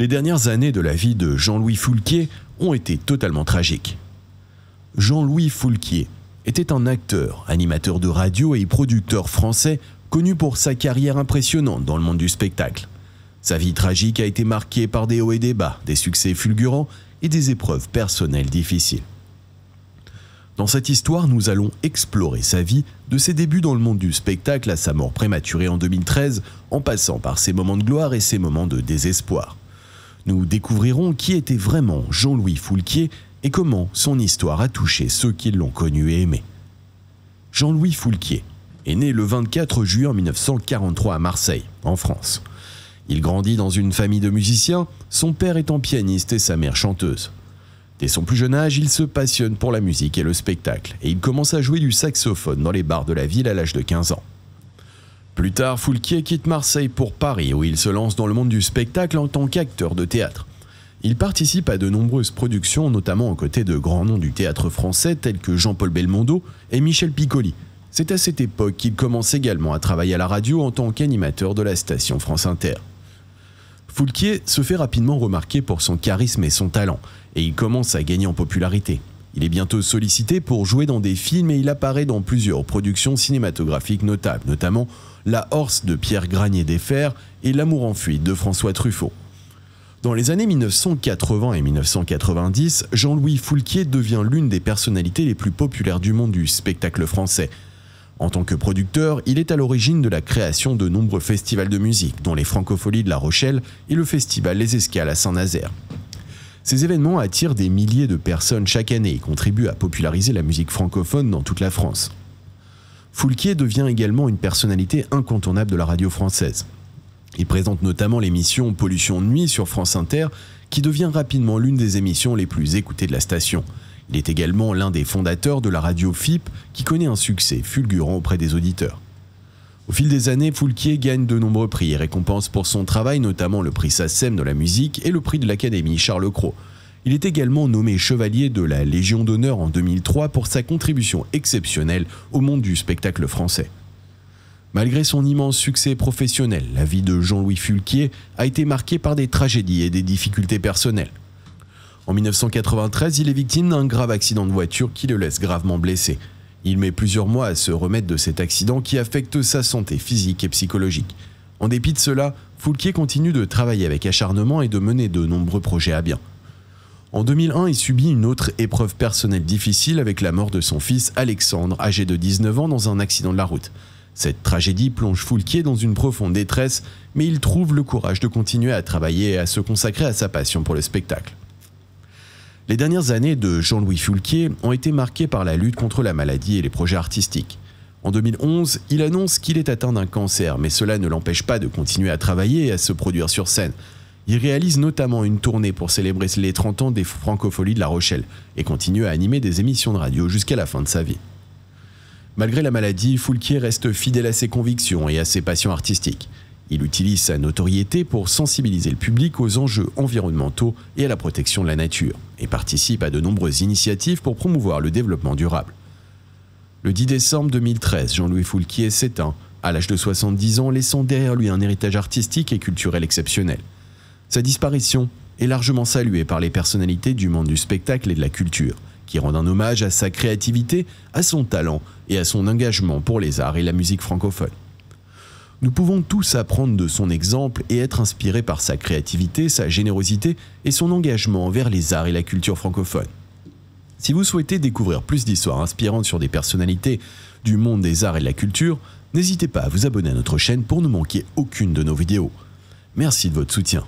les dernières années de la vie de Jean-Louis Foulquier ont été totalement tragiques. Jean-Louis Foulquier était un acteur, animateur de radio et producteur français connu pour sa carrière impressionnante dans le monde du spectacle. Sa vie tragique a été marquée par des hauts et des bas, des succès fulgurants et des épreuves personnelles difficiles. Dans cette histoire, nous allons explorer sa vie, de ses débuts dans le monde du spectacle à sa mort prématurée en 2013, en passant par ses moments de gloire et ses moments de désespoir. Nous découvrirons qui était vraiment Jean-Louis Foulquier et comment son histoire a touché ceux qui l'ont connu et aimé. Jean-Louis Foulquier est né le 24 juin 1943 à Marseille, en France. Il grandit dans une famille de musiciens, son père étant pianiste et sa mère chanteuse. Dès son plus jeune âge, il se passionne pour la musique et le spectacle, et il commence à jouer du saxophone dans les bars de la ville à l'âge de 15 ans. Plus tard, Foulquier quitte Marseille pour Paris où il se lance dans le monde du spectacle en tant qu'acteur de théâtre. Il participe à de nombreuses productions, notamment aux côtés de grands noms du théâtre français tels que Jean-Paul Belmondo et Michel Piccoli. C'est à cette époque qu'il commence également à travailler à la radio en tant qu'animateur de la station France Inter. Foulquier se fait rapidement remarquer pour son charisme et son talent, et il commence à gagner en popularité. Il est bientôt sollicité pour jouer dans des films et il apparaît dans plusieurs productions cinématographiques notables, notamment La Horse de Pierre Granier Fers et L'amour en fuite de François Truffaut. Dans les années 1980 et 1990, Jean-Louis Foulquier devient l'une des personnalités les plus populaires du monde du spectacle français. En tant que producteur, il est à l'origine de la création de nombreux festivals de musique, dont les Francopholies de La Rochelle et le festival Les Escales à Saint-Nazaire. Ces événements attirent des milliers de personnes chaque année et contribuent à populariser la musique francophone dans toute la France. Foulquier devient également une personnalité incontournable de la radio française. Il présente notamment l'émission Pollution de nuit sur France Inter, qui devient rapidement l'une des émissions les plus écoutées de la station. Il est également l'un des fondateurs de la radio FIP, qui connaît un succès fulgurant auprès des auditeurs. Au fil des années, Foulquier gagne de nombreux prix et récompenses pour son travail, notamment le prix SACEM de la musique et le prix de l'Académie Charles Cros. Il est également nommé chevalier de la Légion d'honneur en 2003 pour sa contribution exceptionnelle au monde du spectacle français. Malgré son immense succès professionnel, la vie de Jean-Louis Fulquier a été marquée par des tragédies et des difficultés personnelles. En 1993, il est victime d'un grave accident de voiture qui le laisse gravement blessé. Il met plusieurs mois à se remettre de cet accident qui affecte sa santé physique et psychologique. En dépit de cela, Foulquier continue de travailler avec acharnement et de mener de nombreux projets à bien. En 2001, il subit une autre épreuve personnelle difficile avec la mort de son fils Alexandre, âgé de 19 ans, dans un accident de la route. Cette tragédie plonge Foulquier dans une profonde détresse, mais il trouve le courage de continuer à travailler et à se consacrer à sa passion pour le spectacle. Les dernières années de Jean-Louis Foulquier ont été marquées par la lutte contre la maladie et les projets artistiques. En 2011, il annonce qu'il est atteint d'un cancer, mais cela ne l'empêche pas de continuer à travailler et à se produire sur scène. Il réalise notamment une tournée pour célébrer les 30 ans des Francopholies de La Rochelle et continue à animer des émissions de radio jusqu'à la fin de sa vie. Malgré la maladie, Foulquier reste fidèle à ses convictions et à ses passions artistiques. Il utilise sa notoriété pour sensibiliser le public aux enjeux environnementaux et à la protection de la nature, et participe à de nombreuses initiatives pour promouvoir le développement durable. Le 10 décembre 2013, Jean-Louis Foulquier s'éteint, à l'âge de 70 ans, laissant derrière lui un héritage artistique et culturel exceptionnel. Sa disparition est largement saluée par les personnalités du monde du spectacle et de la culture, qui rendent un hommage à sa créativité, à son talent et à son engagement pour les arts et la musique francophone. Nous pouvons tous apprendre de son exemple et être inspirés par sa créativité, sa générosité et son engagement envers les arts et la culture francophone. Si vous souhaitez découvrir plus d'histoires inspirantes sur des personnalités du monde des arts et de la culture, n'hésitez pas à vous abonner à notre chaîne pour ne manquer aucune de nos vidéos. Merci de votre soutien.